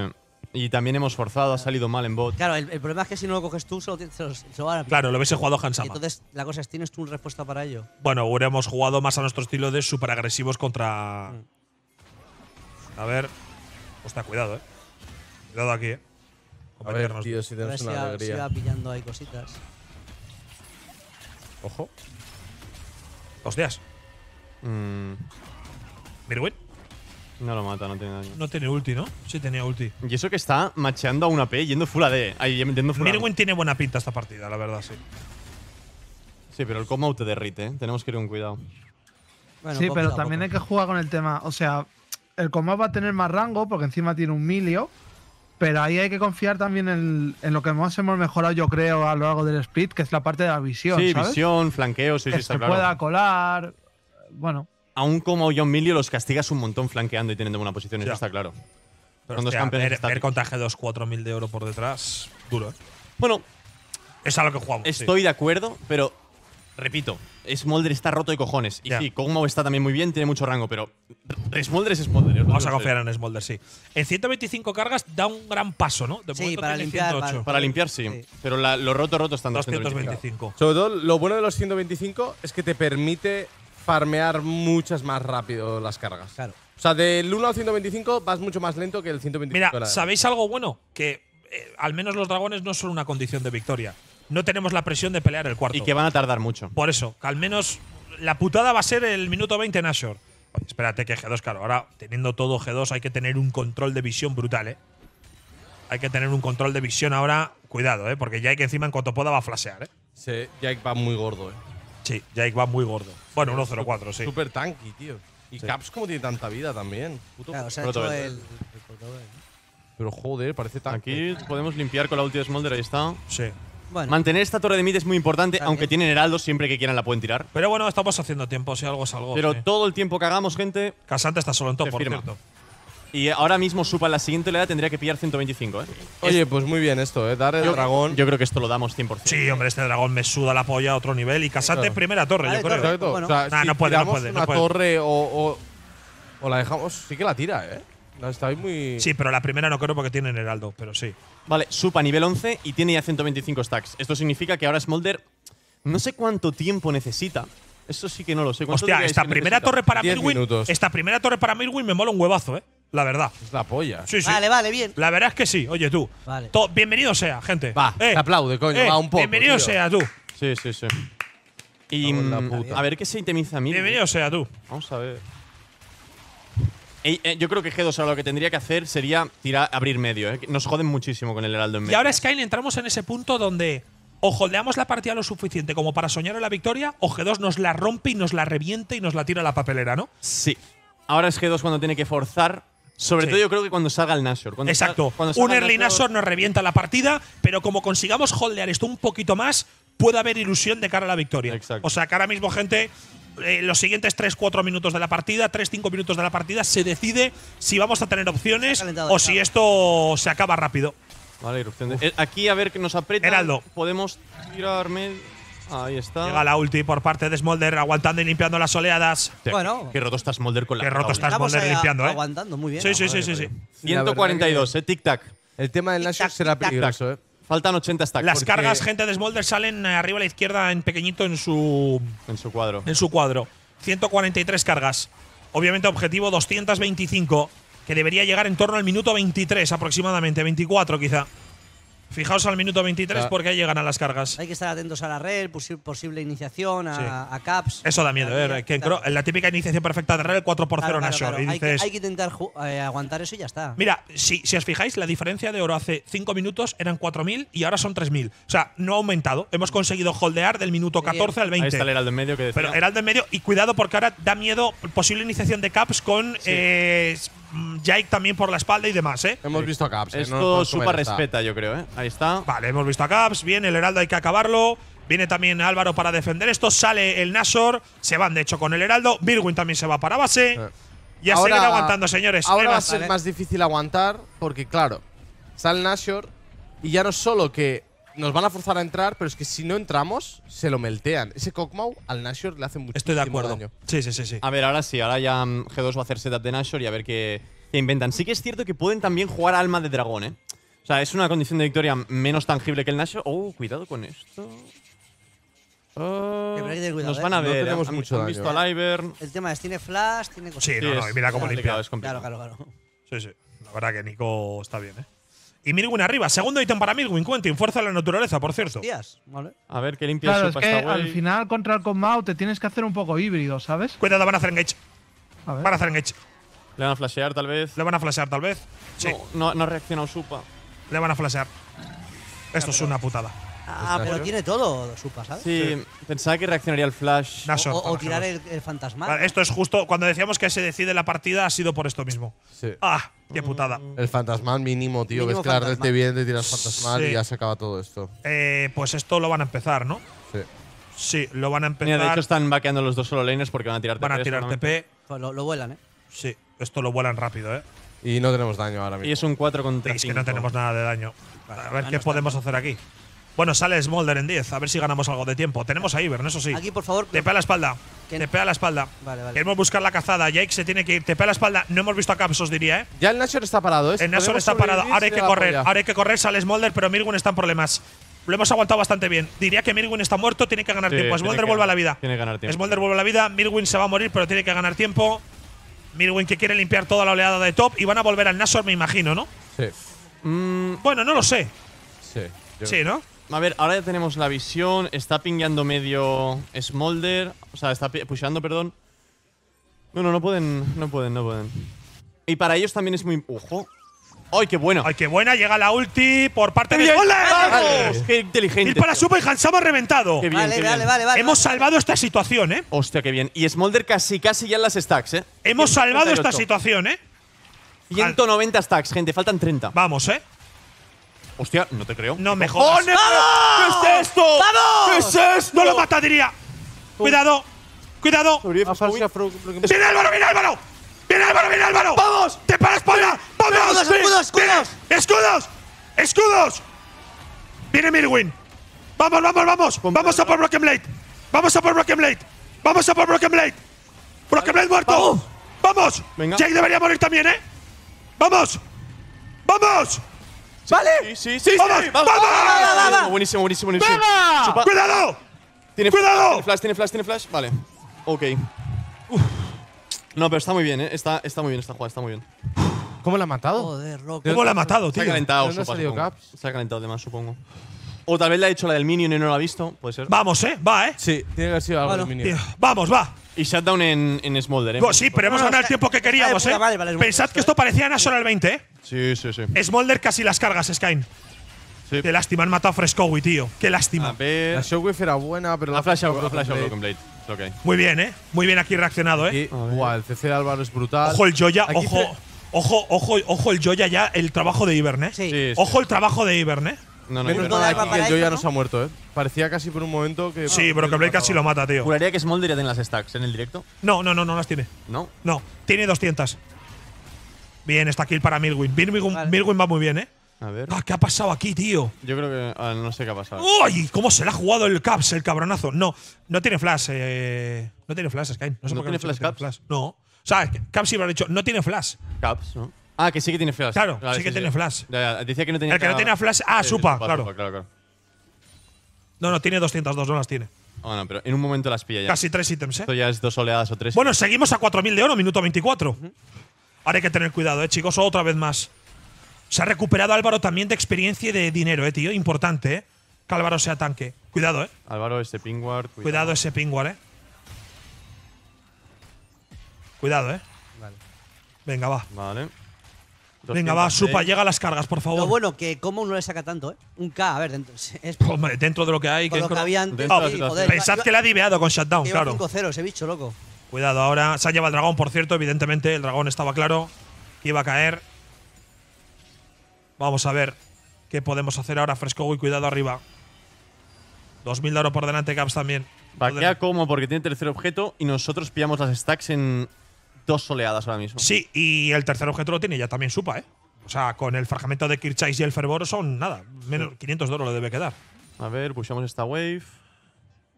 B: Y también hemos forzado, ha salido mal en bot. Claro, el,
C: problema es que si no lo coges tú, solo, se lo, se a Claro, lo hubiese jugado Hansama. Entonces, la cosa es, ¿tienes tú una respuesta para ello?
B: Bueno, hubiéramos jugado más a nuestro estilo
A: de superagresivos contra. Mm. A ver. Hostia, cuidado, eh. Cuidado aquí, eh. A ver, tío, si tenemos una alegría. Va,
C: pillando ahí cositas.
B: Ojo. Hostias. Mmm… Mirwin. No lo mata, no tiene daño.
A: No tiene ulti, ¿no? Sí tenía
B: ulti. Y eso que está macheando a una P yendo full AD. Ahí, Mirwin
A: tiene buena pinta esta
B: partida, la verdad, sí. Sí, pero el combo te derrite, ¿eh? Tenemos que ir con cuidado. sí, pero también
E: hay que jugar con el tema. O sea, el combo va a tener más rango porque encima tiene un milio. Pero ahí hay que confiar también en, lo que más hemos mejorado, yo creo, a lo largo del split, que es la parte de la visión. Sí, visión,
B: flanqueo, sí, que sí, se pueda
E: colar. Bueno
B: aún como John Millio los castigas un montón flanqueando y teniendo buena posición, eso está claro. Pero hostia, dos ver, contaje de 4.000 de oro por detrás, duro, ¿eh?
A: Bueno. Es a lo que
D: jugamos. Estoy de acuerdo, pero
B: repito, Smolder está roto de cojones. Y sí, Kog'Maw está también muy bien, tiene mucho rango, pero Smolder es Smolder. Vamos a confiar en Smolder, sí. En 125 cargas da un gran paso, ¿no? sí, para limpiar, para, limpiar. sí. Pero lo roto, roto están 225.
E: 225.
D: Sobre todo, lo bueno de los 125 es que te permite farmear muchas más rápido las cargas. Claro. O sea, del 1 al 125 vas mucho más lento que el 125.
A: Mira, ¿sabéis algo bueno? Que eh, al menos los dragones no son una condición de victoria. No tenemos la presión de pelear el cuarto. Y que van a tardar mucho. Por eso, que al menos la putada va a ser el minuto 20 en Ashore. espérate que G2, claro, ahora teniendo todo G2 hay que tener un control de visión brutal, ¿eh? Hay que tener un control de visión ahora, cuidado, ¿eh? Porque Jake encima en cuanto pueda va a flashear,
D: ¿eh? Sí, Jake va muy gordo, ¿eh? Sí, Jake va muy gordo. Bueno, 1-0-4, sí. Super tanky, tío. Y Caps como tiene tanta vida también.
B: Pero joder, parece tan. Aquí podemos limpiar con la ulti de Smolder, ahí está. Sí. Mantener esta torre de mid es muy importante, aunque tienen heraldos, siempre que quieran la pueden tirar.
A: Pero bueno, estamos haciendo tiempo, si algo es algo. Pero
B: todo el tiempo que hagamos, gente. Casante está solo en top, por cierto. Y ahora mismo Supa la siguiente oleada tendría que pillar 125, ¿eh? Oye, pues muy bien esto, ¿eh? Dar el dragón. Yo creo que esto lo damos 100%. Sí, hombre,
A: este dragón me suda la polla a otro nivel. Y Casate primera torre, yo creo. no puede, no puede. Una
D: torre o, o, la dejamos. Sí que la tira, ¿eh? ahí muy. Sí, pero la primera
B: no creo porque en Heraldo, pero sí. Vale, Supa nivel 11 y tiene ya 125 stacks. Esto significa que ahora Smolder no sé cuánto tiempo necesita. Eso sí que no lo sé. Hostia, esta primera, torre para
A: Mirwin, esta
B: primera torre para Mirwin me mola un huevazo, ¿eh? La verdad. Es la polla. Vale, vale, bien. La verdad es que sí, oye tú. bienvenido sea, gente. Va,
D: eh, aplaude, coño, eh, va un poco. Bienvenido
A: sea
B: tú. Sí, sí, sí. Y mm, a ver qué se intimiza a mí. Bienvenido sea tú. Vamos a ver. Eh, yo creo que G2 ahora lo que tendría que hacer sería tirar, abrir medio. Nos joden muchísimo con el Heraldo en medio. Y ahora, Skyne entramos en ese punto donde o holdeamos
A: la partida lo suficiente como para soñar en la victoria, o G2 nos la rompe y nos la reviente y nos la tira a la
B: papelera, ¿no? Sí. Ahora es G2 cuando tiene que forzar sobre todo yo creo que cuando salga el Nashor. Exacto. cuando
A: un early Nashor, nos revienta la partida, pero como
B: consigamos holdear esto un poquito más,
A: puede haber ilusión de cara a la victoria. O sea, que ahora mismo, gente, eh, los siguientes 3-4 minutos de la partida, 3-5 minutos de la partida, se decide si vamos a tener opciones o si esto se acaba rápido.
B: Vale, irrupción de… Eh, aquí a ver que nos aprieta. Heraldo. Podemos tirarme. Ahí está. Llega la
A: ulti por parte de Smolder, aguantando y limpiando las oleadas. Bueno.
B: Qué roto está Smolder con la. Qué roto está Smolder eh, limpiando, ¿eh? Aguantando muy bien. Sí, sí, sí, sí. 142, ¿eh? Tic-tac. El tema del Nashor será peligroso, ¿eh? Faltan 80 stacks. Las cargas,
A: gente de Smolder, salen eh, arriba a la izquierda en pequeñito en su. En su cuadro. En su cuadro. 143 cargas. Obviamente, objetivo 225, que debería llegar en torno al minuto 23 aproximadamente, 24 quizá.
C: Fijaos al minuto 23 ah. porque ahí llegan a las cargas. Hay que estar atentos a la red, posible iniciación, a, caps. Eso
A: da miedo, eh, la típica iniciación perfecta de red, 4 por 0 en hay, hay, que,
C: intentar eh, aguantar eso y ya está.
A: Mira, si, os fijáis, la diferencia de oro hace 5 minutos eran 4.000 y ahora son 3.000. O sea, no ha aumentado. Hemos conseguido holdear del minuto 14 al 20. Ahí está el
B: heraldo medio Pero
A: heraldo en medio y cuidado porque ahora da miedo posible iniciación de caps con… Eh, Mm, Jake también por la espalda y demás, ¿eh? Hemos visto a Caps. ¿eh? Esto eh, respeta, yo creo, ¿eh? Ahí está. Vale, hemos visto a Caps. Bien, el Heraldo hay que acabarlo. Viene también Álvaro para defender esto. Sale el Nasor. Se van, de hecho, con el Heraldo. Birwin también
D: se va para base. Y a aguantando, señores. Ahora va a ser ¿eh? más difícil aguantar porque, claro, sale el Nashor y ya no solo que nos van a forzar a entrar, pero es que si no entramos, se lo meltean. Ese cockmow al Nashor le hace mucho daño. Estoy de acuerdo. Sí, sí, sí, sí. A ver,
B: ahora sí, ahora ya mm, G2 va a hacer setup de Nashor y a ver qué, qué inventan. Sí que es cierto que pueden también jugar alma de dragón, ¿eh? O sea, es una condición de victoria menos tangible que el Nashor. Oh, cuidado con esto. Oh, nos ¿eh? van a ver. No ¿eh? tenemos mucho visto ¿eh? al
C: Ivern. El tema es, tiene flash, tiene cosas. Sí, no, no, mira cómo limpia. Es complicado. Claro, claro,
A: claro. Sí, sí. La verdad que Nico está bien, ¿eh? Y Mirwin arriba. Segundo ítem para Mirwin. Quentin, fuerza de la naturaleza, por cierto.
B: A ver, qué limpia claro, es que al
E: final contra el Comau te tienes que hacer un poco híbrido, ¿sabes? Cuidado, van a hacer engage. A Van a hacer engage.
B: Le van a flashear, tal vez. Le van a flashear, tal vez. No, no, no ha reaccionado Supa. Le van a flashear. Esto es una putada.
C: Ah, pero tiene todo su pasado. Sí,
B: pensaba que reaccionaría el flash.
C: o, tirar el, fantasma. esto es
A: justo. Cuando decíamos que se decide la partida, ha sido por esto mismo. Sí. Ah, qué putada.
D: El Fantasma mínimo, tío. ves que la red te viene, te tiras fantasmal y ya se acaba todo esto.
A: Eh, pues esto lo van a empezar,
B: ¿no? Sí. Sí, lo van a empezar. Mira, de hecho están vaqueando los dos solo lanes porque van a tirar TP. Van a tirar TP. Pues lo, vuelan, ¿eh? Sí, esto lo vuelan rápido, ¿eh? Y no tenemos daño ahora mismo. Y es un 4
A: contra 3. que no tenemos nada de daño. a ver qué podemos hacer aquí. Bueno, sale Smolder en 10. A ver si ganamos algo de tiempo. Tenemos a Ivern, eso sí. Aquí, por favor. Te pega la espalda. Te pega la espalda. Vale, vale. Queremos buscar la cazada. Jake se tiene que ir. Te pega la espalda. No hemos visto a Capsos, diría, ¿eh?
D: Ya el Nashor está parado, ¿eh? El Nashor está parado. Ahora hay que correr. Ahora
A: hay que correr. Sale Smolder, pero Mirwin está en problemas. Lo hemos aguantado bastante bien. Diría que Mirwin está muerto, tiene que ganar tiempo. Smolder vuelve a la vida. Tiene que ganar tiempo. Smolder vuelve a la vida. Mirwin se va a morir, pero tiene que ganar tiempo. Mirwin que quiere limpiar toda la oleada de top. Y van a volver al Nashor, me imagino, ¿no?
D: Sí.
B: Bueno, no lo sé.
D: Sí. Sí, ¿no?
B: A ver, ahora ya tenemos la visión. Está pingueando medio Smolder. O sea, está pusheando, perdón. No, no, no pueden, no pueden, no pueden. Y para ellos también es muy... ¡Ojo! ¡Ay, qué bueno! ¡Ay, qué buena! Llega la ulti por parte de ¡Vamos! ¡Qué inteligente! Y para Super y Hansama reventado. Qué bien, vale, vale, vale, Hemos salvado esta situación, ¿eh? Hostia, qué bien. Y Smolder casi, casi ya en las stacks, ¿eh? Hemos salvado esta situación, ¿eh? 190 stacks, gente. Faltan 30. Vamos, ¿eh? Hostia, no te creo. No me jodas. ¡Vamos! ¿Qué es esto? ¡Vamos! ¿Qué
A: es esto? No lo mata, diría. Cuidado. Cuidado. ¡Viene Álvaro! ¡Viene Álvaro! ¡Viene Álvaro! ¡Viene Álvaro! ¡Vamos! ¡Te para espalda! ¡Vamos! ¡Escudos! ¡Escudos! ¡Escudos! ¡Escudos! Viene Mirwin. ¡Vamos, vamos, vamos! ¡Vamos a por Broken Blade! ¡Vamos a por Broken Blade! ¡Vamos a por Broken Blade! ¡Broken Blade muerto! ¡Vamos! Venga. Jake debería morir también, ¿eh? ¡Vamos!
B: ¡Vamos! ¿Vale? Sí, sí, sí. ¡Vamos! ¡Vamos! Ah, buenísimo, buenísimo, buenísimo. ¡Cuidado! Tiene ¡Cuidado! Tiene flash, tiene flash, tiene flash. Vale. Ok. No, pero está muy bien, ¿eh? Está, está muy bien esta jugada, está muy bien.
C: ¿Cómo la ha matado? Joder, ¿Cómo la ha matado, tío? Se ha calentado, supongo.
B: Se ha calentado de supongo. O tal vez le ha hecho la del Minion y no la ha visto, puede ser. Vamos, eh, va, eh. Sí, tiene que haber sido algo del Minion. Vamos, va. Y Shutdown en, en Smolder, eh. Pues sí, pero hemos ganado el tiempo que queríamos, eh.
A: Pensad que esto parecía sola el 20, eh.
B: Sí, sí, sí.
A: Smolder casi las cargas, Skyne. Sí. Qué lástima, han matado a Frescowi, tío. Qué lástima. A ver. La showwave era buena, pero la. flash. la Broken Blade. Broken Blade. Okay. Muy bien, eh. Muy bien aquí reaccionado, eh. Guau, el CC de Álvaro es brutal. Ojo el Joya, ojo. Ojo, ojo, ojo el Joya ya, el trabajo
D: de Ivern, eh. Sí. ojo el trabajo de Ivern, eh. No, no, el Joe ya nos ha muerto, ¿eh? Parecía casi por un momento que. Sí, pero que Blake casi lo mata, tío.
B: ¿Juraría que Smolder ya tiene las stacks en el directo? No, no, no, no las tiene. ¿No?
A: No, tiene 200. Bien, está kill para Milwin. Milwin, va muy bien, ¿eh? A ver. Ah, ¿Qué ha pasado aquí, tío?
B: Yo creo que. Ah, no sé qué ha pasado. ¡Uy!
A: ¿Cómo se le ha jugado el Caps, el cabronazo? No, no tiene flash. Eh, no tiene flash, Sky. No, sé por tiene, flash, caps? No. O sea, Caps iba a dicho, no tiene flash. Caps, ¿no? Ah, que sí que tiene flash. Claro, sí que tiene flash.
B: que no tenía El que no flash, ah, supa, claro. claro, claro.
A: No, no, tiene 202, no las tiene.
B: Ah, bueno, pero en un momento las pilla ya. Casi tres ítems, ¿eh? Esto ya es dos oleadas o tres. Bueno,
A: seguimos a 4.000 de oro, minuto 24. Ahora hay que tener cuidado, ¿eh, chicos? Otra vez más. Se ha recuperado Álvaro también de experiencia y de dinero, ¿eh, tío? Importante, ¿eh? Que Álvaro sea tanque.
B: Cuidado, ¿eh? Álvaro, ese Pingward. Cuidado ese pingüar, ¿eh?
A: Cuidado, ¿eh? Vale. Venga, va. Vale. Venga, va, supa, llega a las cargas, por favor. Lo bueno,
C: que como no le saca tanto, ¿eh? Un K, a ver, dentro. Pues, hombre, dentro de lo que hay. que pensad que le ha diveado con Shutdown, claro. 5-0 ese bicho, loco.
A: Cuidado ahora. Se ha llevado el dragón, por cierto, evidentemente. El dragón estaba claro que iba a caer. Vamos a ver qué podemos hacer ahora. Fresco y cuidado arriba. 2000
B: de oro por delante, Caps también. Vaquea como porque tiene tercer objeto y nosotros pillamos las stacks en, dos soleadas ahora mismo. Sí, y el tercer objeto lo tiene ya también Supa, ¿eh? O sea, con el
A: fragmento de Kirchais y el fervor son nada, menos
B: 500 de oro le debe quedar. A ver, pushamos esta wave.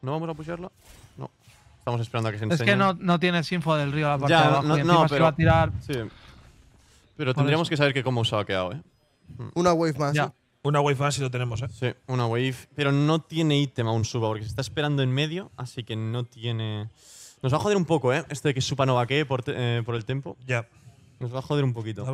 E: ¿No vamos a pusharla?
B: No. Estamos esperando a que se enseñe. Es que no,
E: no tienes info del río a la No, va a tirar.
B: Sí. Pero tendríamos que saber que cómo se ha quedado, ¿eh? Mm. Una wave más. ¿eh? Una wave más y lo tenemos, ¿eh? Sí, una wave. Pero no tiene ítem aún suba, porque se está esperando en medio, así que no tiene. Nos va a joder un poco, ¿eh? Esto de que Supa no vaquee por, eh, por el tiempo. Ya. Nos va a joder un poquito.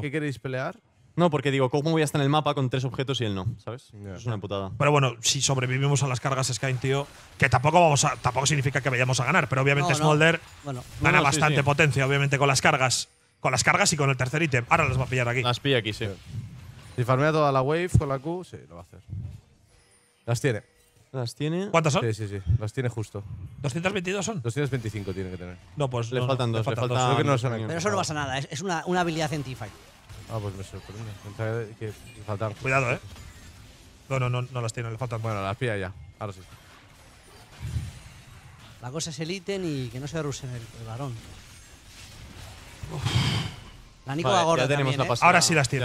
B: ¿Qué,
D: queréis pelear? No,
B: porque digo, ¿cómo voy a estar en el mapa con tres objetos y él no? ¿Sabes? es una putada.
A: Pero bueno, si sobrevivimos a las cargas Skyn, tío, que tampoco vamos a, tampoco significa que vayamos a ganar, pero obviamente Smolder gana bastante potencia, obviamente, con las cargas. Con las cargas y con el tercer ítem. Ahora las va a
D: pillar aquí. Las pilla aquí, sí. Si farmea toda la wave con la Q, sí, lo va a hacer. Las tiene. Las tiene. ¿Cuántas son? Sí, sí, sí. Las tiene justo. ¿222 son? 225 tiene que tener. No, pues. Le faltan dos. Le no son Pero
C: eso no pasa nada. Es, una, una, habilidad científica.
D: Ah, pues me sorprende.
A: que Cuidado, eh. No, no, no, no las tiene, le faltan. Bueno, las pilla ya. Ahora
D: sí.
C: La cosa es el ítem y que no se rusen el, el varón. La Nico tenemos ¿eh? Ahora sí las tiene.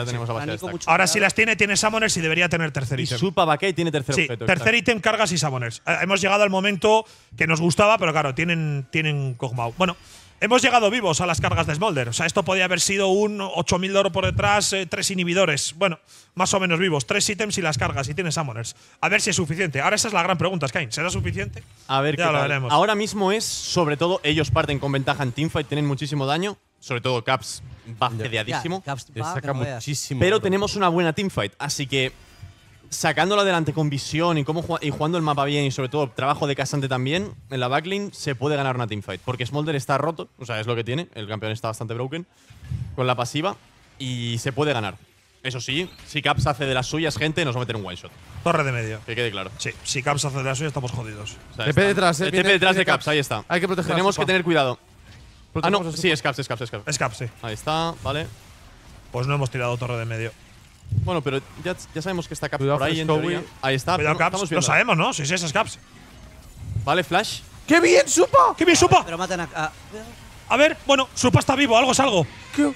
B: Ahora
A: sí las tiene, tiene Summoners y debería tener tercer Y ítem. Supa
B: tiene tercer Sí, objeto. tercer
A: ítem, cargas y Summoners. Eh, hemos llegado al momento que nos gustaba, pero claro, tienen, tienen Kog'Maw. Bueno, hemos llegado vivos a las cargas de Smolder. O sea, esto podía haber sido un 8000 de oro por detrás, eh, tres inhibidores. Bueno, más o menos vivos. Tres ítems y las cargas y tienes Summoners. A ver si es suficiente. Ahora esa es la gran pregunta, Skyn. ¿Será suficiente?
B: A ver, ya qué lo veremos. Ahora mismo es, sobre todo, ellos parten con ventaja en teamfight, tienen muchísimo daño sobre todo Caps va fedeadísimo. Caps saca muchísimo. Pero tenemos una buena teamfight, así que Sacándolo adelante con visión y, cómo, y jugando el mapa bien y sobre todo trabajo de Casante también, en la backline se puede ganar una teamfight. Porque Smolder está roto, o sea, es lo que tiene, el campeón está bastante broken con la pasiva y se puede ganar. Eso sí, si Caps hace de las suyas, gente, nos va a meter un one shot. Torre de medio. Que quede claro. Sí, si Caps hace
A: de las suyas, estamos jodidos. TP detrás, eh, de Caps, ahí está. Hay que proteger. Tenemos que tener
B: cuidado. Ah, no, sí, escaps, escaps, escaps. sí. Ahí está, vale. Pues no hemos tirado torre de medio. Bueno, pero ya, ya sabemos que está Caps por ahí, en Ahí está. Cuidado, lo sabemos, ¿no? Sí, sí, es Caps. Vale, Flash. ¡Qué bien, Supa! ¡Qué bien, Supa! pero matan a,
A: a... ver, bueno, Supa está vivo, algo es algo. ¿Qué?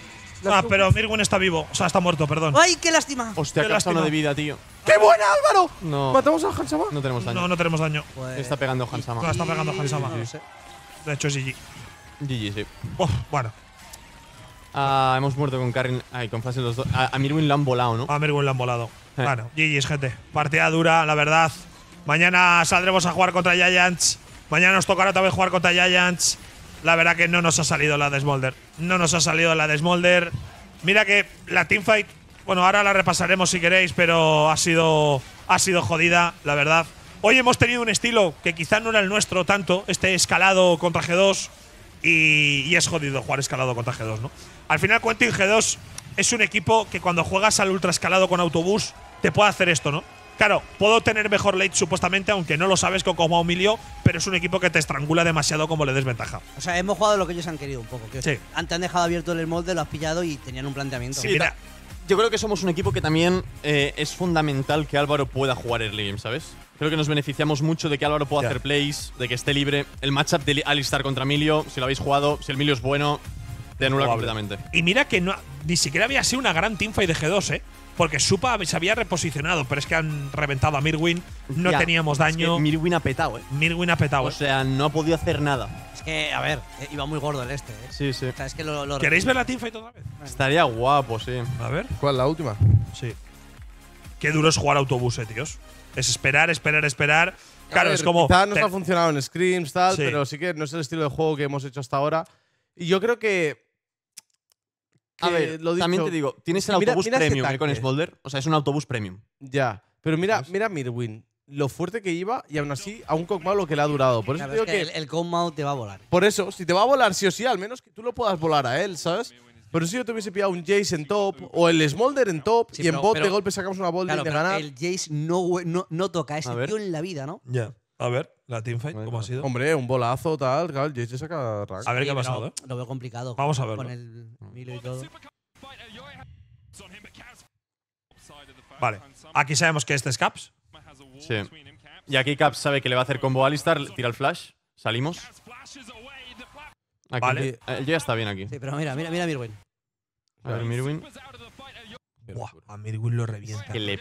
A: Ah, pero Mirwin está vivo. O sea, está muerto, perdón.
C: ¡Ay, qué lástima! Hostia, qué lástima de vida,
B: tío. ¡Qué buena,
C: Álvaro! No. ¿Matamos a Hansama?
B: No tenemos daño. No, no
A: tenemos daño. Pues está pegando Hansama. No, está pegando Hansama.
B: De hecho, es GG. GG, sí. bueno. Ah, hemos muerto con Karen. con los A, Mirwin lo han volado, ¿no? A Mirwin lo han volado. Eh. Bueno,
A: GG, gente. Partida dura, la verdad. Mañana saldremos a jugar contra Giants. Mañana nos tocará otra vez jugar contra Giants. La verdad que no nos ha salido la de Smolder. No nos ha salido la de Mira que la teamfight. Bueno, ahora la repasaremos si queréis, pero ha sido. Ha sido jodida, la verdad. Hoy hemos tenido un estilo que quizá no era el nuestro tanto, este escalado contra G2 y, es jodido jugar escalado contra G2, ¿no? Al final Quentin G2 es un equipo que cuando juegas al ultra escalado con autobús te puede hacer esto, ¿no? Claro, puedo tener mejor late supuestamente, aunque no lo sabes con como humilio, pero es un equipo que te estrangula demasiado como le des ventaja.
C: O sea, hemos jugado lo que ellos han querido un poco. Que sí. Antes han dejado abierto el molde, lo has pillado y tenían un planteamiento. Sí, mira, yo creo que somos
B: un equipo que también eh, es fundamental que Álvaro pueda jugar early game, ¿sabes? Creo que nos beneficiamos mucho de que Álvaro pueda hacer plays, de que esté libre. El matchup de Alistar contra Emilio, si lo habéis jugado, si el Emilio es bueno, te anula completamente. Y mira que no, ni siquiera había sido una gran teamfight de G2, ¿eh?
A: porque Supa se había reposicionado, pero es que han reventado a Mirwin, no teníamos daño.
B: Mirwin ha petado, eh. Mirwin ha petado. O eh. sea, no ha podido hacer nada.
C: Es que, a ver, eh, iba muy gordo el este, eh. Sí, sí. ¿Queréis ver la teamfight otra
A: vez?
B: Estaría guapo, sí. A ver. ¿Cuál, la última?
D: Sí. Qué duro es jugar autobús, eh, tíos. Es esperar, esperar, esperar. Claro, es como. no nos ha funcionado en Screams, tal, pero sí que no es el estilo de juego que hemos hecho hasta ahora. Y yo creo que a ver, también te digo, tienes el autobús premium ¿eh? con Smolder. O sea, es un autobús premium. Ya, pero mira, mira Mirwin, lo fuerte que iba y aún así a un Kog'Maw lo que le ha durado. Por eso que, el,
C: el te va a volar.
D: Por eso, si te va a volar sí o sí, al menos que tú lo puedas volar a él, ¿sabes? Pero si yo te hubiese pillado un Jace en top o el Smolder en top y en pero, de golpe
C: sacamos una bola y El Jace no, toca a ese tío en la vida, ¿no?
D: Ya. A ver. ¿La teamfight? ¿Cómo ha sido? Hombre, un bolazo, tal, claro, saca A ver qué ha pasado, ¿eh? Lo veo
C: complicado. Vamos a verlo. Con el Milo y todo.
B: Vale.
A: Aquí sabemos que este es
B: Caps. Sí. Y aquí Caps sabe que le va a hacer combo a Alistar, tira el flash, salimos. Aquí, vale. Eh, el ya está bien aquí. Sí, pero mira, mira,
C: mira a Mirwin. A ver, Mirwin.
B: Buah, a Mirwin lo revienta. Y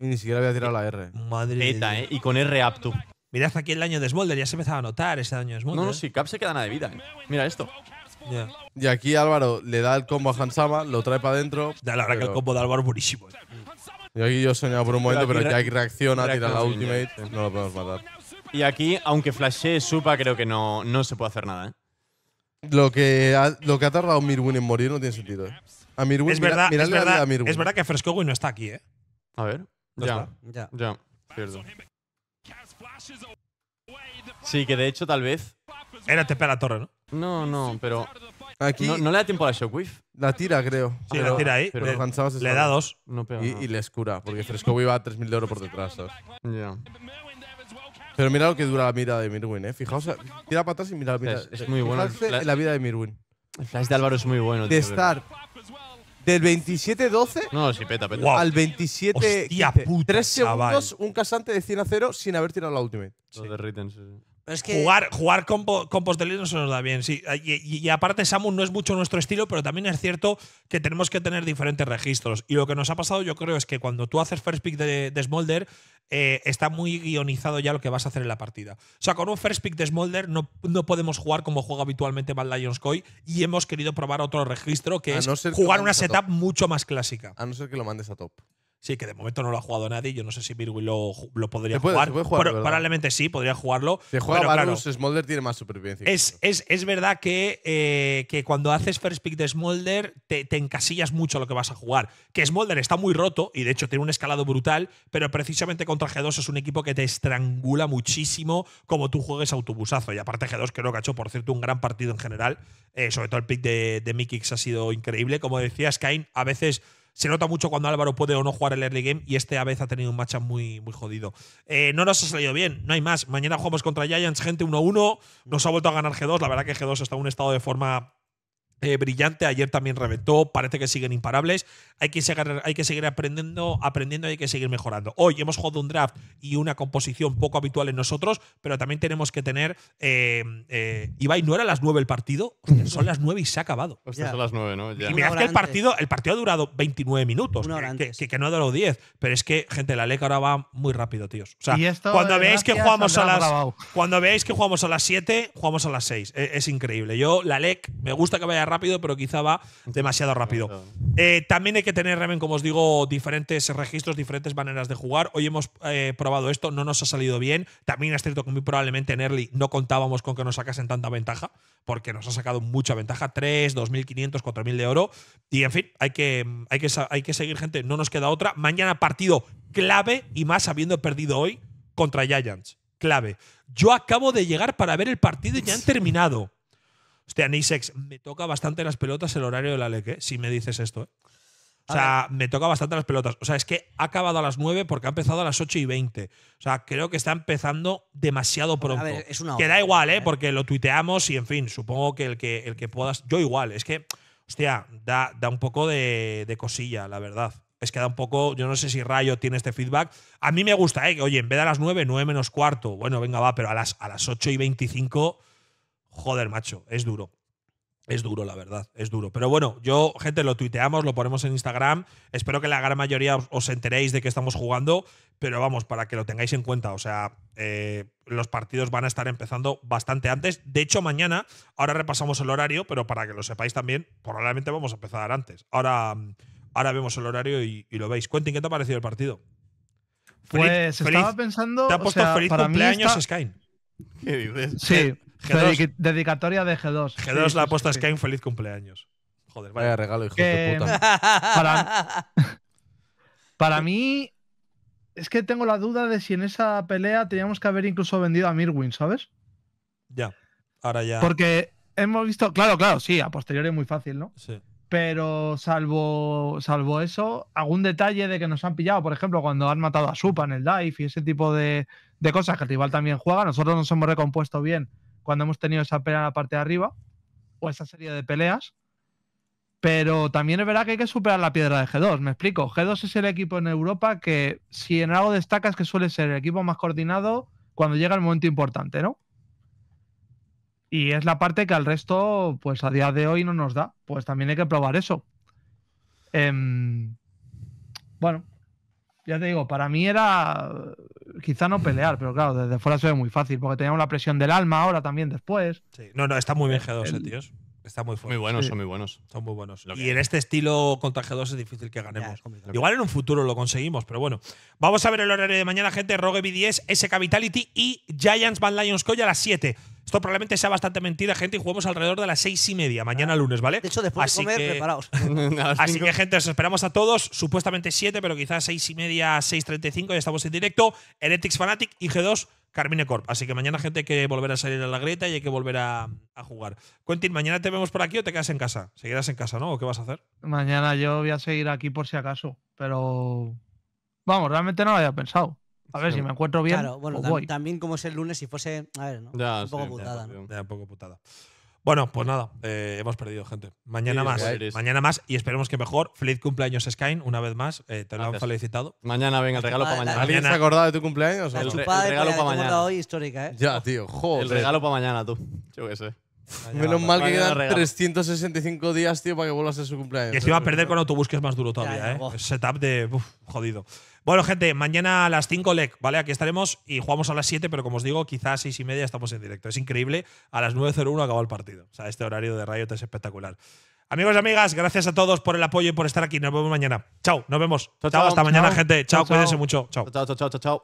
B: ni siquiera había tirado la R. Madre Peta, eh. Y con R apto. Mirad aquí el daño de Smolder, ya se empezaba a notar ese daño de Smolder. No, no, si Cap se queda nada de vida. ¿eh? Mira esto.
D: Y aquí Álvaro le da el combo a Hansama, lo trae para adentro. Da la verdad que el combo de Álvaro es buenísimo. Eh. Y aquí yo soñaba por un momento, pero, Jack reacciona, tira la ultimate, no lo podemos matar.
B: Y aquí, aunque flashee Supa, creo que no, no se puede hacer nada.
D: ¿eh? Lo, que ha, lo que ha tardado Mirwin en morir no tiene sentido. ¿eh? A Mirwin, es verdad, mira, es, verdad es verdad que
A: Frescowin no está
B: aquí, ¿eh?
D: A ver. ya, ya. Ya.
B: Cierto. Sí, que de hecho tal vez... Era TP a la torre, ¿no? No, no, pero...
D: Aquí no, le da tiempo a la Shockwave. La tira, creo. Sí, la tira ahí. le, da dos. y, le escura porque Fresco iba a 3.000 de oro por detrás, Pero mira lo que dura la mira de Mirwin, ¿eh? Fijaos, tira para y mira la Es, muy bueno. La, vida de Mirwin. El flash de Álvaro es muy bueno. De estar. Star. Del 27-12 No, sí, peta, peta. al
B: 27 Hostia puta, segundos,
D: chaval. un casante de 100 a 0 sin haber tirado la ultimate. Lo derriten, sí, sí.
A: Jugar, jugar con compos de se nos da bien, sí. Ah, y, aparte, Samu no es mucho nuestro estilo, pero también es cierto que tenemos que tener diferentes registros. Y lo que nos ha pasado, yo creo, es que cuando tú haces first pick de, Smolder, eh, está muy guionizado ya lo que vas a hacer en la partida. O sea, con un first pick de Smolder no, no podemos jugar como juega habitualmente Bad Lions y hemos querido probar otro registro que es jugar una setup mucho más clásica. A no ser que lo mandes a top. Sí, que de momento no lo ha jugado nadie. Yo no sé si Virgil lo, podría jugar. probablemente
D: sí, podría jugarlo. Si juega pero, Smolder tiene más supervivencia. Es,
A: es, verdad que, eh, que, cuando haces first pick de Smolder te, encasillas mucho lo que vas a jugar. Que Smolder está muy roto y de hecho tiene un escalado brutal, pero precisamente contra G2 es un equipo que te estrangula muchísimo como tú juegues autobusazo. Y aparte G2 creo que ha hecho, por cierto, un gran partido en general. Eh, sobre todo el pick de, de Mikix ha sido increíble. Como decías, Kain, a veces… Se nota mucho cuando Álvaro puede o no jugar el early game y este a veces ha tenido un matchup muy, muy jodido. Eh, no nos ha salido bien, no hay más. Mañana jugamos contra Giants, gente 1-1. Nos ha vuelto a ganar G2. La verdad que G2 está en un estado de forma eh, brillante. Ayer también reventó, parece que siguen imparables. Hay que seguir, hay que seguir aprendiendo, aprendiendo y hay que seguir mejorando. Hoy hemos jugado un draft y una composición poco habitual en nosotros, pero también tenemos que tener. Eh, eh Ibai, ¿no era las 9 el partido? Son las 9 y se ha acabado. son las
B: 9, ¿no? Y mirad que el partido, el
A: partido ha durado 29 minutos, que, que, no ha durado 10. Pero es que, gente, la LEC ahora va muy rápido, tíos. O sea, eh, cuando veáis que jugamos a las. Cuando veáis que jugamos a las 7, jugamos a las 6. Es, increíble. Yo, la LEC, me gusta que vaya rápido rápido, pero quizá va demasiado rápido. Eh, también hay que tener, Remen, como os digo, diferentes registros, diferentes maneras de jugar. Hoy hemos eh, probado esto, no nos ha salido bien. También es cierto que muy probablemente en Early no contábamos con que nos sacasen tanta ventaja, porque nos ha sacado mucha ventaja, 3, 2.500, 4.000 de oro. Y en fin, hay que, hay, que, hay que seguir, gente, no nos queda otra. Mañana partido clave y más habiendo perdido hoy contra Giants. Clave. Yo acabo de llegar para ver el partido y ya han terminado. Hostia, Nisex, me toca bastante las pelotas el horario de la leque, ¿eh? si me dices esto. ¿eh? O sea, me toca bastante las pelotas. O sea, es que ha acabado a las 9 porque ha empezado a las 8 y 20. O sea, creo que está empezando demasiado pronto. que da ¿eh? igual, ¿eh? Porque lo tuiteamos y, en fin, supongo que el que, el que puedas. Yo igual, es que, hostia, da, da un poco de, cosilla, la verdad. Es que da un poco. Yo no sé si Rayo tiene este feedback. A mí me gusta, ¿eh? Oye, en vez de a las 9, 9 menos cuarto. Bueno, venga, va, pero a las, a las 8 y 25 joder, macho, es duro. Es duro, la verdad, es duro. Pero bueno, yo, gente, lo tuiteamos, lo ponemos en Instagram. Espero que la gran mayoría os, enteréis de que estamos jugando, pero vamos, para que lo tengáis en cuenta. O sea, eh, los partidos van a estar empezando bastante antes. De hecho, mañana, ahora repasamos el horario, pero para que lo sepáis también, probablemente vamos a empezar antes. Ahora, ahora vemos el horario y, lo veis. Quentin, ¿qué te ha parecido el partido?
E: Pues estaba pensando. Te ha puesto feliz cumpleaños, ¿Qué dices? Sí, Dedicatoria de G2. G2 la apuesta es que un feliz cumpleaños.
A: Joder, vaya, regalo, hijo de eh, puta. Para,
E: para mí, es que tengo la duda de si en esa pelea teníamos que haber incluso vendido a Mirwin, ¿sabes?
A: Ya, ahora ya.
E: Porque hemos visto, claro, claro, sí, a posteriori muy fácil, ¿no? Sí. Pero salvo, salvo eso, algún detalle de que nos han pillado, por ejemplo, cuando han matado a Supa en el dive y ese tipo de, de cosas que el rival también juega, nosotros nos hemos recompuesto bien cuando hemos tenido esa pelea en la parte de arriba o esa serie de peleas. Pero también es verdad que hay que superar la piedra de G2, me explico. G2 es el equipo en Europa que, si en algo destacas, es que suele ser el equipo más coordinado cuando llega el momento importante, ¿no? Y es la parte que al resto, pues a día de hoy no nos da. Pues también hay que probar eso. Em, bueno, ya te digo, para mí era quizá no pelear, pero claro, desde fuera se ve muy fácil, porque teníamos la presión del alma ahora también después. Sí. No, no, está muy bien G2, eh, tíos.
A: Está muy fuerte. Muy buenos, son muy buenos. Son muy buenos. y en este estilo G2 es difícil que ganemos. Igual en un futuro lo conseguimos, pero bueno. Vamos a ver el horario de mañana, gente. Rogue B10, SK capitality y Giants Van Lions Coy a las 7. Esto probablemente sea bastante mentira, gente, y jugamos alrededor de las seis y media, mañana ah. lunes, ¿vale? De hecho, después de comer, que,
B: así
A: que, gente, os esperamos a todos, supuestamente 7, pero quizás seis y media, 6.35, ya estamos en directo. Heretics Fanatic y G2 Carmine Corp. Así que mañana, gente, hay que volver a salir a la grieta y hay que volver a, jugar. Quentin, ¿mañana te vemos por aquí o te quedas en casa?
E: ¿Seguirás en casa, no? ¿O qué vas a hacer? Mañana yo voy a seguir aquí por si acaso, pero. Vamos, realmente no lo había pensado. A ver si me encuentro bien. Claro, bueno, pues voy.
C: también como es el lunes, si fuese. A ver, ¿no? Ya, un poco putada. ¿no? un poco putada.
E: Bueno, pues nada,
C: eh, hemos perdido, gente. Mañana más. mañana
A: más y esperemos que mejor. Feliz cumpleaños, Skyne, una vez más.
B: Eh, te lo han felicitado. Mañana, venga, el regalo para mañana. ¿Alguien se ha acordado de tu cumpleaños?
D: el,
C: chupada el regalo para mañana. hoy histórica, ¿eh? Ya, tío, El regalo
B: para mañana, tú. Yo qué sé. Menos mal que quedan
D: 365 días, tío, para que vuelvas a su cumpleaños. Y se va a perder con
A: autobús, que es más duro todavía, ¿eh? Setup de. jodido. Bueno, gente, mañana a las 5 LEC, ¿vale? Aquí estaremos y jugamos a las 7, pero como os digo, quizás a 6 y media estamos en directo. Es increíble, a las 9.01 acabó el partido. O sea, este horario de Riot es espectacular. Amigos y amigas, gracias a todos por el apoyo y por estar aquí. Nos vemos mañana. Chao, nos vemos. Chao, hasta mañana, gente. Chao, cuídense
E: mucho. chao, chao,
A: chao, chao.